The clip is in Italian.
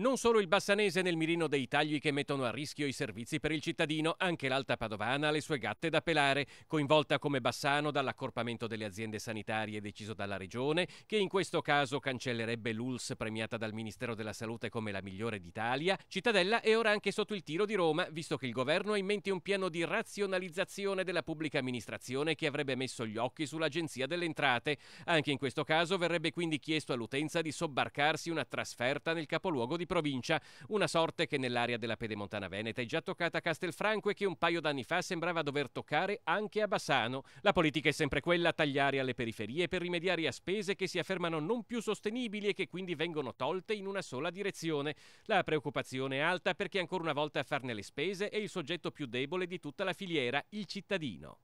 Non solo il bassanese nel mirino dei tagli che mettono a rischio i servizi per il cittadino, anche l'alta padovana ha le sue gatte da pelare, coinvolta come bassano dall'accorpamento delle aziende sanitarie deciso dalla regione, che in questo caso cancellerebbe l'ULS premiata dal Ministero della Salute come la migliore d'Italia. Cittadella è ora anche sotto il tiro di Roma, visto che il governo ha in mente un piano di razionalizzazione della pubblica amministrazione che avrebbe messo gli occhi sull'Agenzia delle Entrate. Anche in questo caso verrebbe quindi chiesto all'utenza di sobbarcarsi una trasferta nel capoluogo di provincia, una sorte che nell'area della Pedemontana Veneta è già toccata a Castelfranco e che un paio d'anni fa sembrava dover toccare anche a Bassano. La politica è sempre quella, tagliare alle periferie per rimediare a spese che si affermano non più sostenibili e che quindi vengono tolte in una sola direzione. La preoccupazione è alta perché ancora una volta a farne le spese è il soggetto più debole di tutta la filiera, il cittadino.